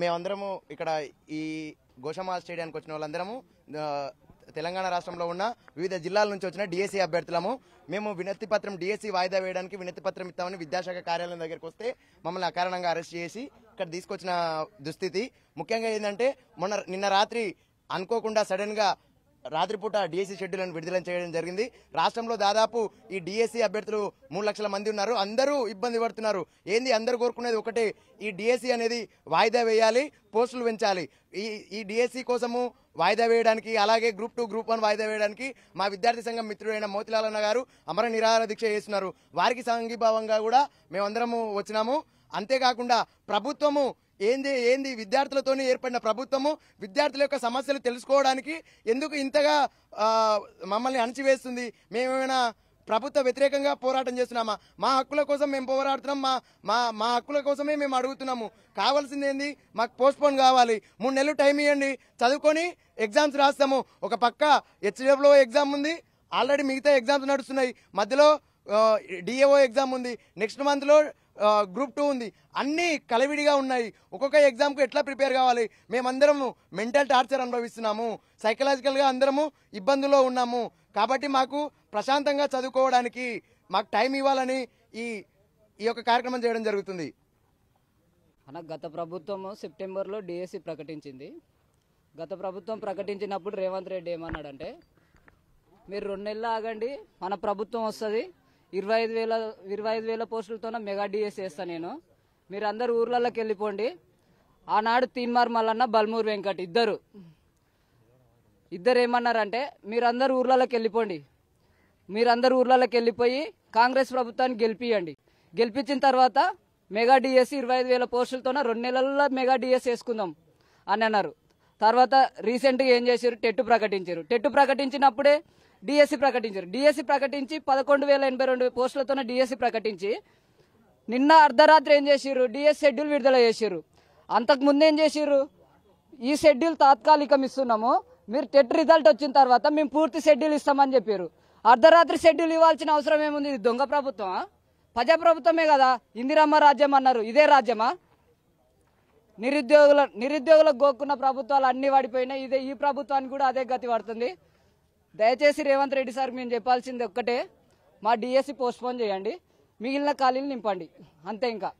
మేమందరము ఇక్కడ ఈ గోషమాల్ స్టేడియానికి వచ్చిన వాళ్ళందరము తెలంగాణ రాష్ట్రంలో ఉన్న వివిధ జిల్లాల నుంచి వచ్చిన డిఎస్సీ అభ్యర్థులము మేము వినతి పత్రం డిఎస్సీ వాయిదా వేయడానికి వినతి పత్రం ఇస్తామని విద్యాశాఖ కార్యాలయం దగ్గరికి వస్తే మమ్మల్ని అకారణంగా అరెస్ట్ చేసి ఇక్కడ తీసుకొచ్చిన దుస్థితి ముఖ్యంగా ఏంటంటే మొన్న నిన్న రాత్రి అనుకోకుండా సడన్గా రాత్రిపూట డిఎస్సీ షెడ్యూల్ను విడుదల చేయడం జరిగింది రాష్ట్రంలో దాదాపు ఈ డిఎస్సీ అభ్యర్థులు మూడు లక్షల మంది ఉన్నారు అందరూ ఇబ్బంది పడుతున్నారు ఏంది అందరూ కోరుకునేది ఒకటే ఈ డిఎస్సీ అనేది వాయిదా వేయాలి పోస్టులు పెంచాలి ఈ ఈ డిఎస్సీ కోసము వాయిదా వేయడానికి అలాగే గ్రూప్ టూ గ్రూప్ వన్ వాయిదా వేయడానికి మా విద్యార్థి సంఘం మిత్రుడైన మోతిలాల్ అన్న గారు అమర నిరాహార దీక్ష చేస్తున్నారు వారికి సంఘీభావంగా కూడా మేమందరము వచ్చినాము అంతేకాకుండా ప్రభుత్వము ఏంది ఏంది విద్యార్థులతోనే ఏర్పడిన ప్రభుత్వము విద్యార్థుల యొక్క సమస్యలు తెలుసుకోవడానికి ఎందుకు ఇంతగా మమ్మల్ని అణచివేస్తుంది మేమేమైనా ప్రభుత్వ వ్యతిరేకంగా పోరాటం చేస్తున్నామా మా హక్కుల కోసం మేము పోరాడుతున్నాం మా మా మా హక్కుల కోసమే మేము అడుగుతున్నాము కావాల్సింది ఏంది మాకు పోస్ట్పోన్ కావాలి మూడు నెలలు టైం ఇవ్వండి చదువుకొని ఎగ్జామ్స్ రాస్తాము ఒక పక్క హెచ్డబ్ల్యూ ఎగ్జామ్ ఉంది ఆల్రెడీ మిగతా ఎగ్జామ్స్ నడుస్తున్నాయి మధ్యలో డిఏఓ ఎగ్జామ్ ఉంది నెక్స్ట్ మంత్లో గ్రూప్ టూ ఉంది అన్నీ కలవిడిగా ఉన్నాయి ఒక్కొక్క ఎగ్జామ్కు ఎట్లా ప్రిపేర్ కావాలి మేమందరము మెంటల్ టార్చర్ అనుభవిస్తున్నాము సైకలాజికల్గా అందరము ఇబ్బందులో ఉన్నాము కాబట్టి మాకు ప్రశాంతంగా చదువుకోవడానికి మాకు టైం ఇవ్వాలని ఈ ఈ యొక్క కార్యక్రమం చేయడం జరుగుతుంది అన్న గత ప్రభుత్వం సెప్టెంబర్లో డిఎస్సి ప్రకటించింది గత ప్రభుత్వం ప్రకటించినప్పుడు రేవంత్ రెడ్డి ఏమన్నాడంటే మీరు రెండు నెలలు ఆగండి మన ప్రభుత్వం వస్తుంది ఇరవై ఐదు వేల ఇరవై ఐదు వేల పోస్టులతోనే మెగా డిఎస్ చేస్తాను నేను మీరు అందరు ఊర్లలోకి వెళ్ళిపోండి ఆనాడు తిమ్మార్ మల్లన్న బల్మూర్ వెంకట్ ఇద్దరు ఇద్దరు ఏమన్నారంటే అందరు ఊర్లలోకి వెళ్ళిపోండి అందరు ఊర్లలోకి వెళ్ళిపోయి కాంగ్రెస్ ప్రభుత్వాన్ని గెలిపియండి గెలిపించిన తర్వాత మెగా డిఎస్ ఇరవై ఐదు వేల పోస్టులతోన రెండు నెలల్లో మెగా డిఎస్ వేసుకుందాం అని అన్నారు తర్వాత రీసెంట్గా ఏం చేశారు టెట్టు ప్రకటించారు టెట్టు ప్రకటించినప్పుడే డిఎస్సి e ప్రకటించారు డిఎస్సి e ప్రకటించి పదకొండు వేల ఎనభై రెండు పోస్టులతోనే డిఎస్సి e ప్రకటించి నిన్న అర్ధరాత్రి ఏం చేసిర్రు డిఎస్ షెడ్యూల్ విడుదల చేసారు అంతకుముందు ఏం చేసారు ఈ షెడ్యూల్ తాత్కాలికం ఇస్తున్నాము మీరు టెట్ రిజల్ట్ వచ్చిన తర్వాత మేము పూర్తి షెడ్యూల్ ఇస్తామని చెప్పారు అర్ధరాత్రి షెడ్యూల్ ఇవ్వాల్సిన అవసరం ఏముంది ఇది దొంగ ప్రభుత్వం ప్రజాప్రభుత్వమే కదా ఇందిరమ్మ రాజ్యం అన్నారు ఇదే రాజ్యమా నిరుద్యోగుల నిరుద్యోగులకు గోక్కున్న ప్రభుత్వాలు అన్ని పడిపోయినాయి ఇదే ఈ ప్రభుత్వానికి కూడా అదే గతి పడుతుంది దయచేసి రేవంత్ రెడ్డి సార్ మేము చెప్పాల్సింది ఒక్కటే మా డిఎస్సి పోస్ట్పోన్ e చేయండి మిగిలిన ఖాళీలు నింపండి అంతే ఇంకా